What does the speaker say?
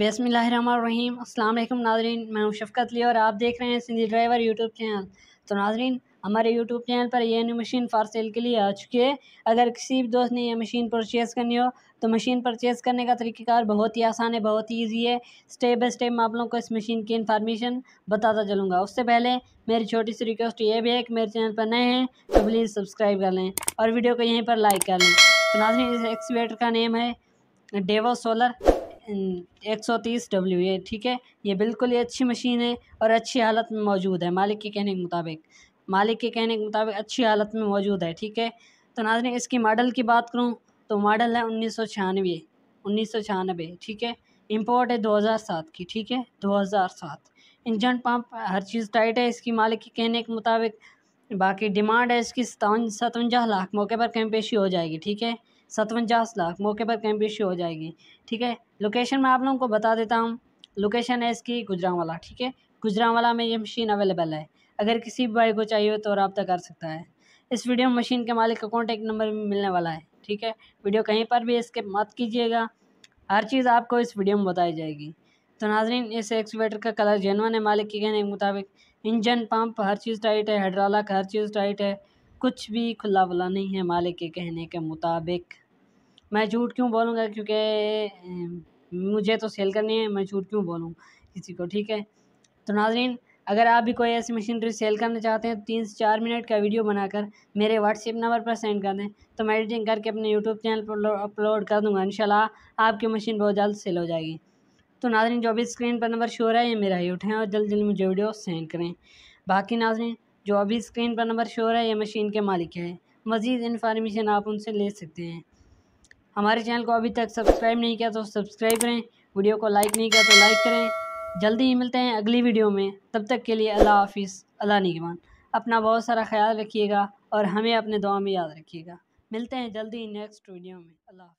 बसमीम अल्लाम नाजरीन मैं हूँ शफकत ली और आप देख रहे हैं सिंधी ड्राइवर यूट्यूब चैनल तो नाजरीन हमारे यूट्यूब चैनल पर यह न्यू मशीन फॉर सेल के लिए आ चुकी है अगर किसी भी दोस्त ने यह मशीन परचेज़ करनी हो तो मशीन परचेज़ करने का तरीक़ेकार बहुत ही आसान है बहुत ही ईजी है स्टेप बाई स्टेप मैं आप लोगों को इस मशीन की इन्फॉर्मेशन बताता चलूँगा उससे पहले मेरी छोटी सी रिक्वेस्ट ये भी है कि मेरे चैनल पर नए हैं तो प्लीज़ सब्सक्राइब कर लें और वीडियो को यहीं पर लाइक कर लें तो नाजरीन इस एक्सीवेटर का नेम है डेवो सोलर एक सौ तीस डब्ल्यू ये ठीक है ये बिल्कुल ही अच्छी मशीन है और अच्छी हालत में मौजूद है मालिक के कहने के मुताबिक मालिक के कहने के मुताबिक अच्छी हालत में मौजूद है ठीक है तो नाजन इसकी मॉडल की बात करूँ तो मॉडल है उन्नीस सौ छियानवे उन्नीस सौ छियानवे ठीक है इम्पोर्ट है दो हज़ार सात की ठीक है दो हज़ार सात इंजन पंप हर चीज़ टाइट है इसकी मालिक के कहने के मुताबिक बाकी डिमांड है इसकी सतावन सतवंजा लाख मौके पर कम पेशी हो जाएगी ठीक है सतवंजास लाख मौके पर कैंप इश्यू हो जाएगी ठीक है लोकेशन मैं आप लोगों को बता देता हूँ लोकेशन है इसकी गुजरावाला ठीक है गुजरावाला में ये मशीन अवेलेबल है अगर किसी भी भाई को चाहिए हो तो रबता कर सकता है इस वीडियो में मशीन के मालिक का कॉन्टेक्ट नंबर भी मिलने वाला है ठीक है वीडियो कहीं पर भी इसके मत कीजिएगा हर चीज़ आपको इस वीडियो में बताई जाएगी तो नाजरीन इस एक्सवेटर का कलर जेनवन है मालिक के कहने के मुताबिक इंजन पंप हर चीज़ टाइट है हेड्राला हर चीज़ टाइट है कुछ भी खुला वाला नहीं है मालिक के कहने के मुताबिक मैं झूठ क्यों बोलूँगा क्योंकि मुझे तो सेल करनी है मैं झूठ क्यों बोलूँ किसी को ठीक है तो नाजरीन अगर आप भी कोई ऐसी मशीनरी सेल करना चाहते हैं तो तीन से चार मिनट का वीडियो बनाकर मेरे व्हाट्सएप नंबर पर सेंड कर दें तो मैं एडिटिंग करके अपने यूट्यूब चैनल पर अपलोड कर दूँगा इन आपकी मशीन बहुत जल्द सेल हो जाएगी तो नाजरीन जो अभी स्क्रीन पर नंबर शो रहा है ये मेरा ही उठाएँ और जल्दी जल्दी मुझे वीडियो सेंड करें बाकी नाजरीन जो अभी स्क्रीन पर नंबर शो रहा है ये मशीन के मालिक है मज़ीद इन्फॉर्मेशन आप उनसे ले सकते हैं हमारे चैनल को अभी तक सब्सक्राइब नहीं किया तो सब्सक्राइब करें वीडियो को लाइक नहीं किया तो लाइक करें जल्दी ही मिलते हैं अगली वीडियो में तब तक के लिए अल्लाह हाफिज़ अल्लाह निगमान अपना बहुत सारा ख्याल रखिएगा और हमें अपने दुआ में याद रखिएगा मिलते हैं जल्दी नेक्स्ट वीडियो में अल्लाह